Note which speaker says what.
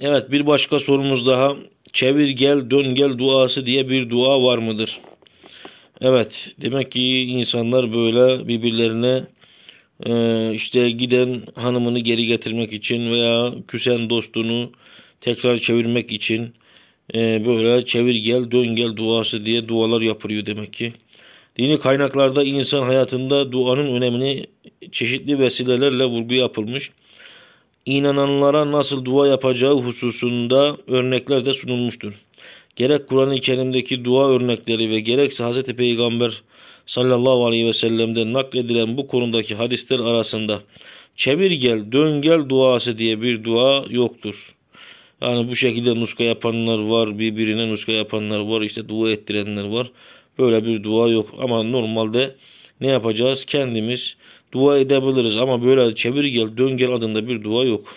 Speaker 1: Evet bir başka sorumuz daha. Çevir gel dön gel duası diye bir dua var mıdır? Evet demek ki insanlar böyle birbirlerine e, işte giden hanımını geri getirmek için veya küsen dostunu tekrar çevirmek için e, böyle çevir gel dön gel duası diye dualar yapılıyor demek ki. Dini kaynaklarda insan hayatında duanın önemini çeşitli vesilelerle vurgu yapılmış inananlara nasıl dua yapacağı hususunda örnekler de sunulmuştur. Gerek Kur'an-ı Kerim'deki dua örnekleri ve gerekse Hz. Peygamber sallallahu aleyhi ve sellem'de nakledilen bu konudaki hadisler arasında çevir gel, dön gel duası diye bir dua yoktur. Yani bu şekilde nuska yapanlar var, birbirine nuska yapanlar var, işte dua ettirenler var. Böyle bir dua yok ama normalde ne yapacağız? Kendimiz dua edebiliriz ama böyle çevir gel dön gel adında bir dua yok.